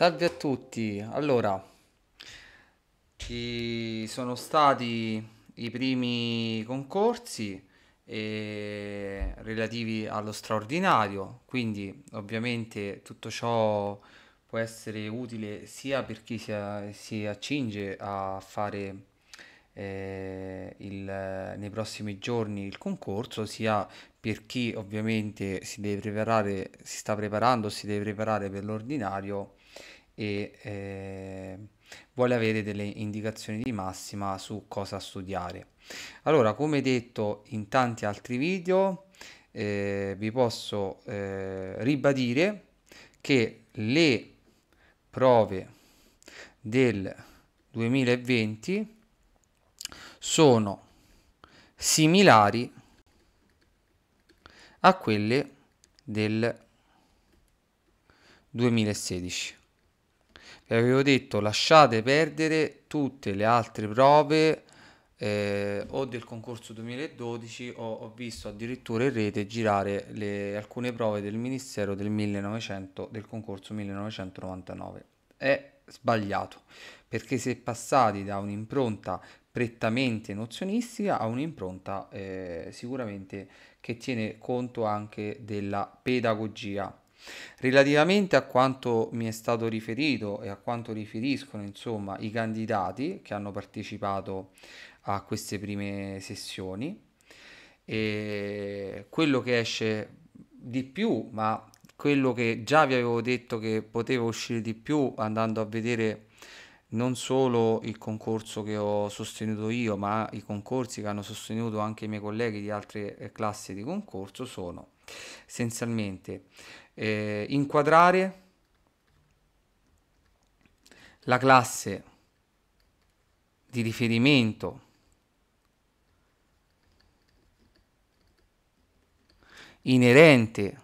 Salve a tutti, allora ci sono stati i primi concorsi eh, relativi allo straordinario, quindi ovviamente tutto ciò può essere utile sia per chi si, si accinge a fare eh, il, nei prossimi giorni il concorso, sia per chi ovviamente si deve preparare, si sta preparando, si deve preparare per l'ordinario e eh, vuole avere delle indicazioni di massima su cosa studiare. Allora, come detto in tanti altri video, eh, vi posso eh, ribadire che le prove del 2020 sono similari a quelle del 2016 e avevo detto lasciate perdere tutte le altre prove eh, o del concorso 2012 o ho visto addirittura in rete girare le, alcune prove del ministero del, 1900, del concorso 1999 è sbagliato perché si è passati da un'impronta prettamente nozionistica a un'impronta eh, sicuramente che tiene conto anche della pedagogia Relativamente a quanto mi è stato riferito e a quanto riferiscono insomma, i candidati che hanno partecipato a queste prime sessioni, e quello che esce di più, ma quello che già vi avevo detto che poteva uscire di più andando a vedere non solo il concorso che ho sostenuto io, ma i concorsi che hanno sostenuto anche i miei colleghi di altre eh, classi di concorso sono essenzialmente eh, inquadrare la classe di riferimento inerente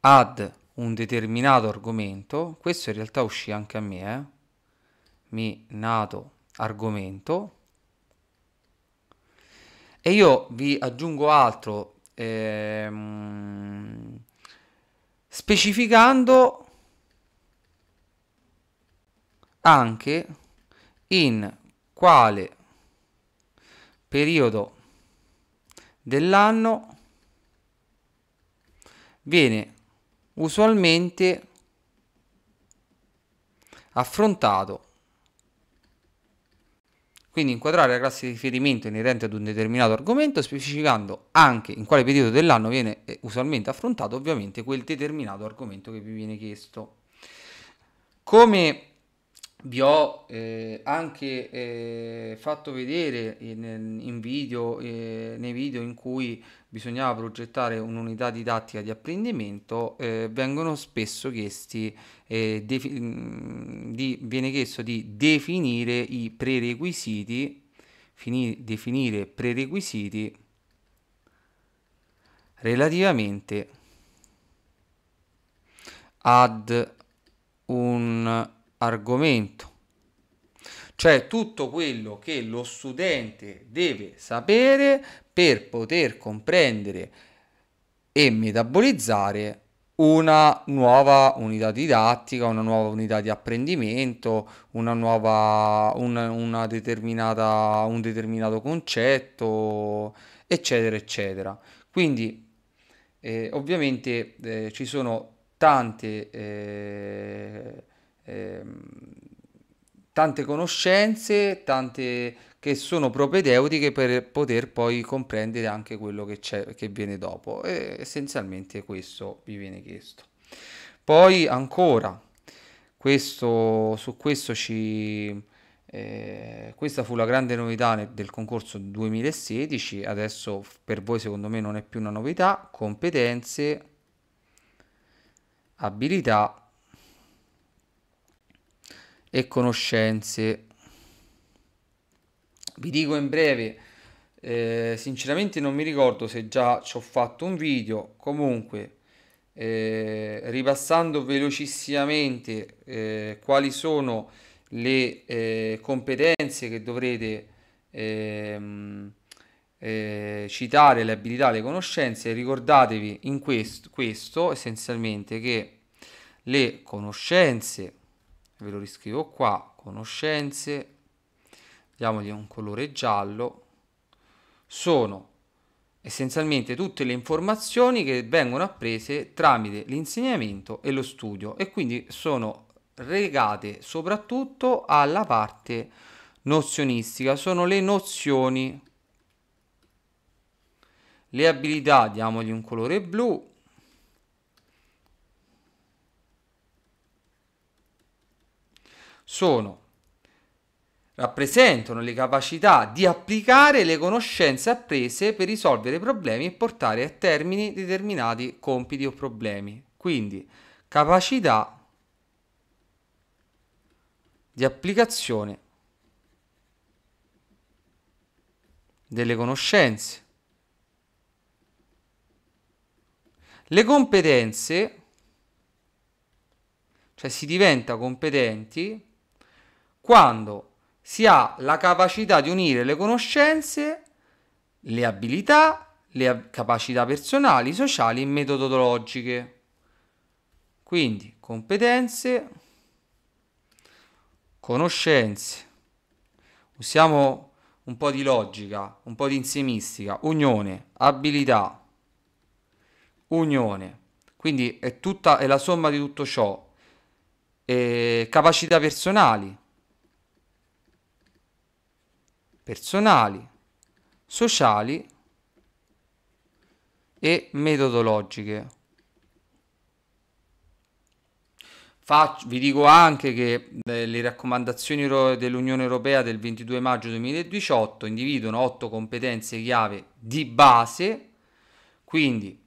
ad un determinato argomento, questo in realtà uscì anche a me, eh? mi nato argomento, e io vi aggiungo altro ehm, specificando anche in quale periodo dell'anno viene usualmente affrontato quindi inquadrare la classe di riferimento inerente ad un determinato argomento specificando anche in quale periodo dell'anno viene eh, usualmente affrontato ovviamente quel determinato argomento che vi viene chiesto. Come vi ho eh, anche eh, fatto vedere in, in video, eh, nei video in cui bisognava progettare un'unità didattica di apprendimento, eh, vengono spesso chiesti, eh, mm, di, viene chiesto di definire i prerequisiti, fini, definire prerequisiti relativamente ad un argomento. Cioè tutto quello che lo studente deve sapere per poter comprendere e metabolizzare una nuova unità didattica, una nuova unità di apprendimento, una nuova, una, una determinata, un determinato concetto, eccetera, eccetera. Quindi eh, ovviamente eh, ci sono tante... Eh, Ehm, tante conoscenze, tante che sono propedeutiche per poter poi comprendere anche quello che, c'è, che viene dopo. E essenzialmente questo vi viene chiesto. Poi ancora, questo, su questo ci, eh, questa fu la grande novità del concorso 2016, adesso per voi secondo me non è più una novità, competenze, abilità e conoscenze. Vi dico in breve, eh, sinceramente non mi ricordo se già ci ho fatto un video, comunque eh, ripassando velocissimamente eh, quali sono le eh, competenze che dovrete ehm, eh, citare, le abilità, le conoscenze, ricordatevi in questo, questo essenzialmente che le conoscenze ve lo riscrivo qua, conoscenze, diamogli un colore giallo, sono essenzialmente tutte le informazioni che vengono apprese tramite l'insegnamento e lo studio e quindi sono legate soprattutto alla parte nozionistica, sono le nozioni, le abilità, diamogli un colore blu, sono rappresentano le capacità di applicare le conoscenze apprese per risolvere problemi e portare a termine determinati compiti o problemi. Quindi capacità di applicazione delle conoscenze. Le competenze, cioè si diventa competenti quando si ha la capacità di unire le conoscenze, le abilità, le capacità personali, sociali e metodologiche. Quindi competenze, conoscenze. Usiamo un po' di logica, un po' di insiemistica, unione, abilità, unione. Quindi è tutta è la somma di tutto ciò. E capacità personali, personali, sociali e metodologiche. Faccio, vi dico anche che eh, le raccomandazioni dell'Unione Europea del 22 maggio 2018 individuano otto competenze chiave di base, quindi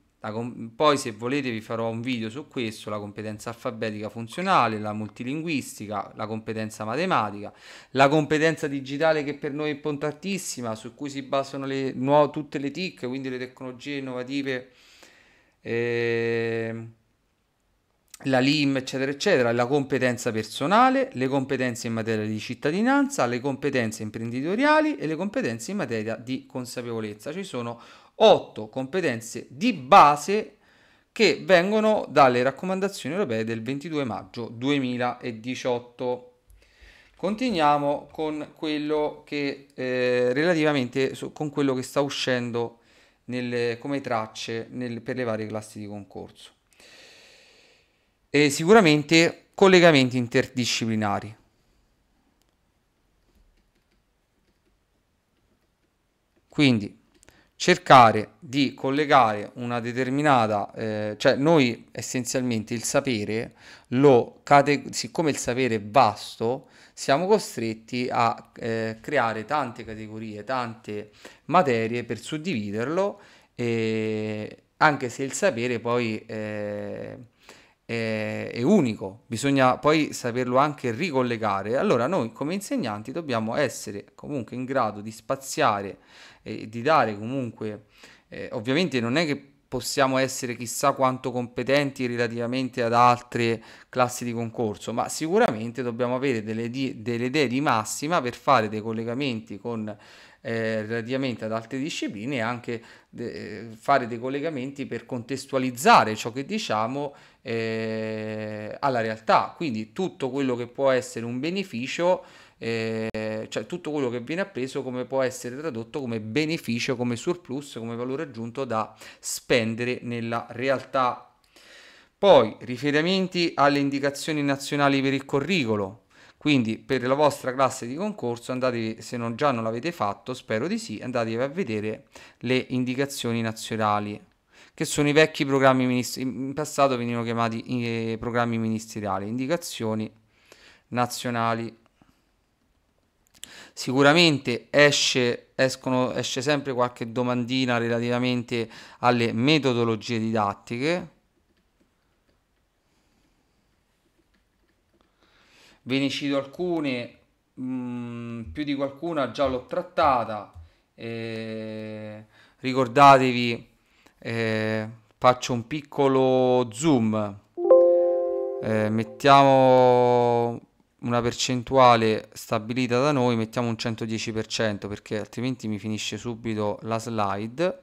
poi se volete vi farò un video su questo, la competenza alfabetica funzionale, la multilinguistica, la competenza matematica, la competenza digitale che per noi è importantissima, su cui si basano le nuove, tutte le TIC, quindi le tecnologie innovative, eh, la LIM, eccetera, eccetera, la competenza personale, le competenze in materia di cittadinanza, le competenze imprenditoriali e le competenze in materia di consapevolezza. Ci sono 8 competenze di base che vengono dalle raccomandazioni europee del 22 maggio 2018. Continuiamo con quello che eh, relativamente su, con quello che sta uscendo nel, come tracce nel, per le varie classi di concorso. E sicuramente collegamenti interdisciplinari. Quindi cercare di collegare una determinata, eh, cioè noi essenzialmente il sapere, lo cate- siccome il sapere è vasto, siamo costretti a eh, creare tante categorie, tante materie per suddividerlo, eh, anche se il sapere poi eh, è, è unico, bisogna poi saperlo anche ricollegare. Allora noi come insegnanti dobbiamo essere comunque in grado di spaziare e di dare comunque. Eh, ovviamente non è che possiamo essere chissà quanto competenti relativamente ad altre classi di concorso, ma sicuramente dobbiamo avere delle, di, delle idee di massima per fare dei collegamenti con, eh, relativamente ad altre discipline e anche de, fare dei collegamenti per contestualizzare ciò che diciamo eh, alla realtà. Quindi tutto quello che può essere un beneficio eh, cioè tutto quello che viene appreso come può essere tradotto come beneficio, come surplus, come valore aggiunto da spendere nella realtà. Poi riferimenti alle indicazioni nazionali per il curriculum. Quindi per la vostra classe di concorso andate, se non già non l'avete fatto, spero di sì, andate a vedere le indicazioni nazionali che sono i vecchi programmi ministeriali, in passato venivano chiamati eh, programmi ministeriali, indicazioni nazionali. Sicuramente esce, escono, esce sempre qualche domandina relativamente alle metodologie didattiche. Ve ne cito alcune, mh, mm, più di qualcuna già l'ho trattata. Eh, ricordatevi, eh, faccio un piccolo zoom. Eh, mettiamo una percentuale stabilita da noi, mettiamo un 110% perché altrimenti mi finisce subito la slide.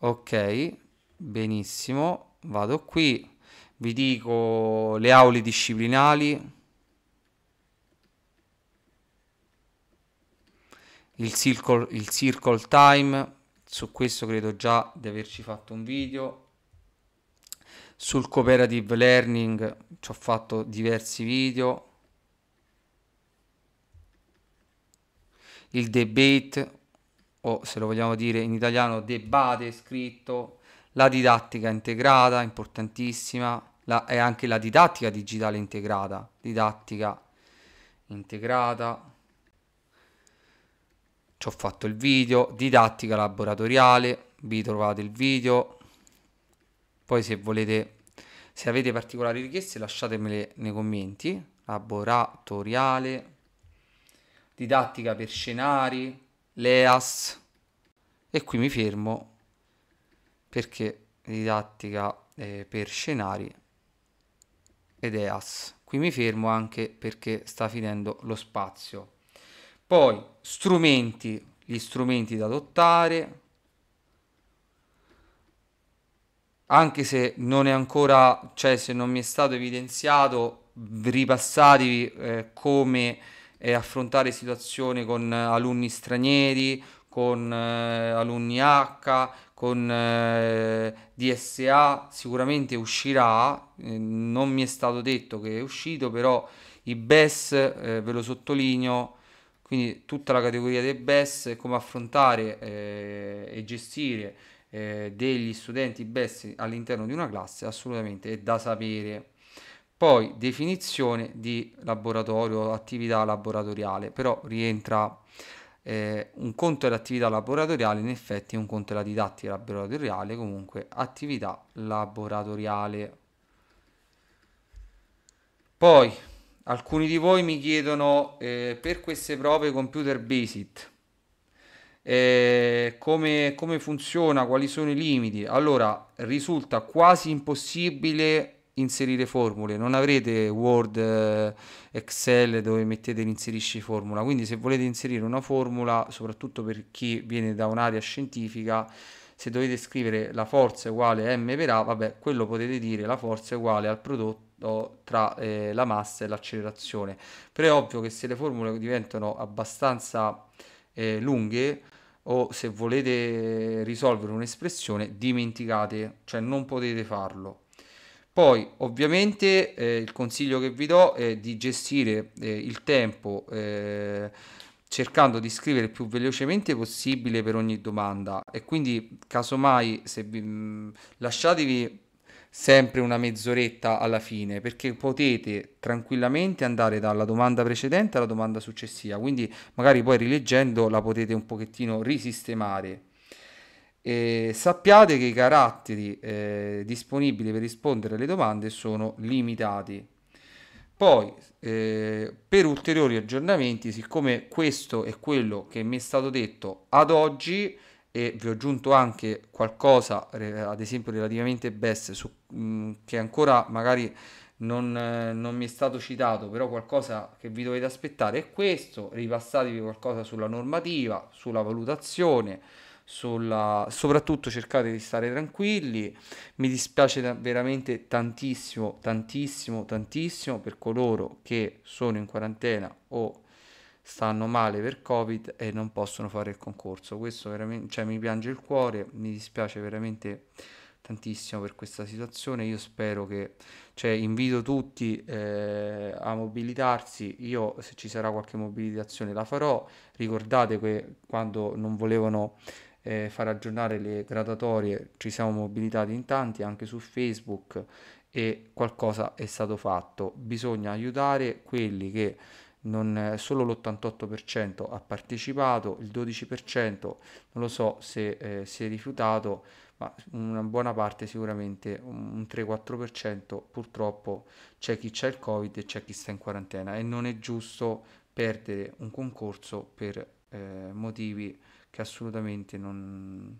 Ok, benissimo, vado qui, vi dico le aule disciplinali, il circle, il circle time, su questo credo già di averci fatto un video, sul cooperative learning ci ho fatto diversi video il debate o se lo vogliamo dire in italiano debate scritto, la didattica integrata, importantissima, la, è anche la didattica digitale integrata, didattica integrata, ci ho fatto il video, didattica laboratoriale, vi trovate il video, poi se volete, se avete particolari richieste lasciatemele nei commenti, laboratoriale, didattica per scenari, l'EAS e qui mi fermo perché didattica eh, per scenari ed EAS. Qui mi fermo anche perché sta finendo lo spazio. Poi strumenti, gli strumenti da adottare, anche se non è ancora, cioè se non mi è stato evidenziato, ripassatevi eh, come eh, affrontare situazioni con eh, alunni stranieri, con eh, alunni H, con eh, DSA, sicuramente uscirà, eh, non mi è stato detto che è uscito, però i BES, eh, ve lo sottolineo, quindi tutta la categoria dei BES, come affrontare e gestire degli studenti BES all'interno di una classe assolutamente è da sapere. Poi definizione di laboratorio, attività laboratoriale, però rientra eh, un conto dell'attività laboratoriale, in effetti un conto della didattica laboratoriale, comunque attività laboratoriale. Poi alcuni di voi mi chiedono eh, per queste prove computer basic eh, come, come funziona, quali sono i limiti. Allora risulta quasi impossibile inserire formule, non avrete Word, eh, Excel dove mettete l'inserisci formula, quindi se volete inserire una formula, soprattutto per chi viene da un'area scientifica, se dovete scrivere la forza uguale a m per a, vabbè, quello potete dire la forza uguale al prodotto tra eh, la massa e l'accelerazione. Però è ovvio che se le formule diventano abbastanza eh, lunghe o se volete risolvere un'espressione dimenticate, cioè non potete farlo. Poi ovviamente eh, il consiglio che vi do è di gestire eh, il tempo eh, cercando di scrivere il più velocemente possibile per ogni domanda e quindi casomai se vi, mh, lasciatevi sempre una mezz'oretta alla fine perché potete tranquillamente andare dalla domanda precedente alla domanda successiva quindi magari poi rileggendo la potete un pochettino risistemare e sappiate che i caratteri eh, disponibili per rispondere alle domande sono limitati. Poi, eh, per ulteriori aggiornamenti, siccome questo è quello che mi è stato detto ad oggi, e vi ho aggiunto anche qualcosa, ad esempio relativamente Best, su, mh, mm, che ancora magari non, eh, non, mi è stato citato, però qualcosa che vi dovete aspettare è questo, ripassatevi qualcosa sulla normativa, sulla valutazione, sulla... soprattutto cercate di stare tranquilli. Mi dispiace veramente tantissimo, tantissimo, tantissimo per coloro che sono in quarantena o stanno male per Covid e non possono fare il concorso. Questo veramente, cioè, mi piange il cuore, mi dispiace veramente tantissimo per questa situazione. Io spero che, cioè, invito tutti eh, a mobilitarsi. Io, se ci sarà qualche mobilitazione, la farò. Ricordate che quando non volevano eh, far aggiornare le gradatorie, ci siamo mobilitati in tanti anche su Facebook e qualcosa è stato fatto. Bisogna aiutare quelli che non, solo l'88% ha partecipato, il 12% non lo so se eh, si è rifiutato, ma una buona parte sicuramente, un 3-4% purtroppo c'è chi c'è il Covid e c'è chi sta in quarantena e non è giusto perdere un concorso per eh, motivi che assolutamente non...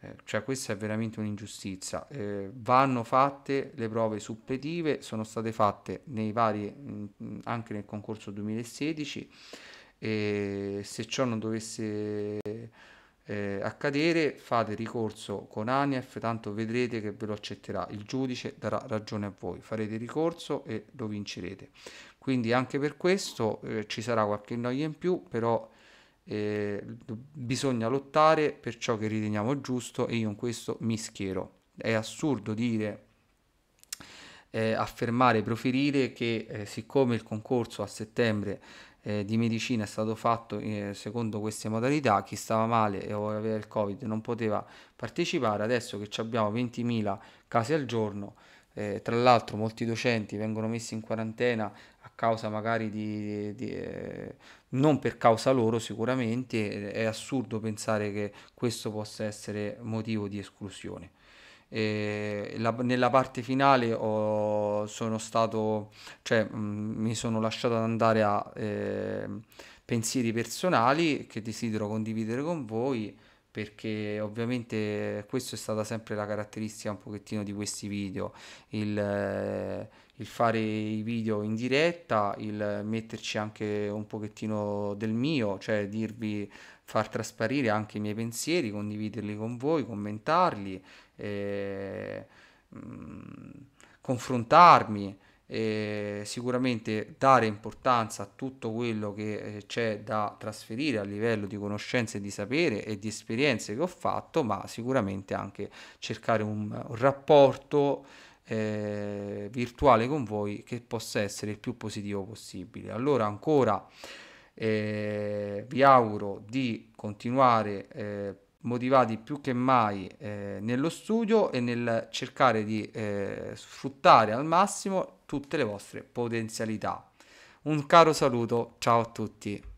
Eh, cioè questa è veramente un'ingiustizia. Eh, vanno fatte le prove suppletive, sono state fatte nei vari, mm, anche nel concorso 2016 e se ciò non dovesse eh, accadere fate ricorso con ANIEF, tanto vedrete che ve lo accetterà, il giudice darà ragione a voi, farete ricorso e lo vincerete. Quindi anche per questo eh, ci sarà qualche noia in più, però eh, bisogna lottare per ciò che riteniamo giusto e io in questo mi schiero. È assurdo dire, eh, affermare, proferire che eh, siccome il concorso a settembre eh, di medicina è stato fatto eh, secondo queste modalità, chi stava male o aveva il Covid non poteva partecipare, adesso che abbiamo 20.000 casi al giorno, eh, tra l'altro molti docenti vengono messi in quarantena a causa magari di, di, di, eh, non per causa loro sicuramente, è assurdo pensare che questo possa essere motivo di esclusione. Eh, la, nella parte finale ho, sono stato, cioè, mh, mm, mi sono lasciato andare a eh, pensieri personali che desidero condividere con voi perché ovviamente questa è stata sempre la caratteristica un pochettino di questi video, il, eh, il, fare i video in diretta, il metterci anche un pochettino del mio, cioè dirvi, far trasparire anche i miei pensieri, condividerli con voi, commentarli, eh, mh, mm, confrontarmi eh, sicuramente dare importanza a tutto quello che eh, c'è da trasferire a livello di conoscenze, di sapere e di esperienze che ho fatto, ma sicuramente anche cercare un, un rapporto eh, virtuale con voi che possa essere il più positivo possibile. Allora ancora eh, vi auguro di continuare eh, motivati più che mai eh, nello studio e nel cercare di eh, sfruttare al massimo tutte le vostre potenzialità. Un caro saluto, ciao a tutti.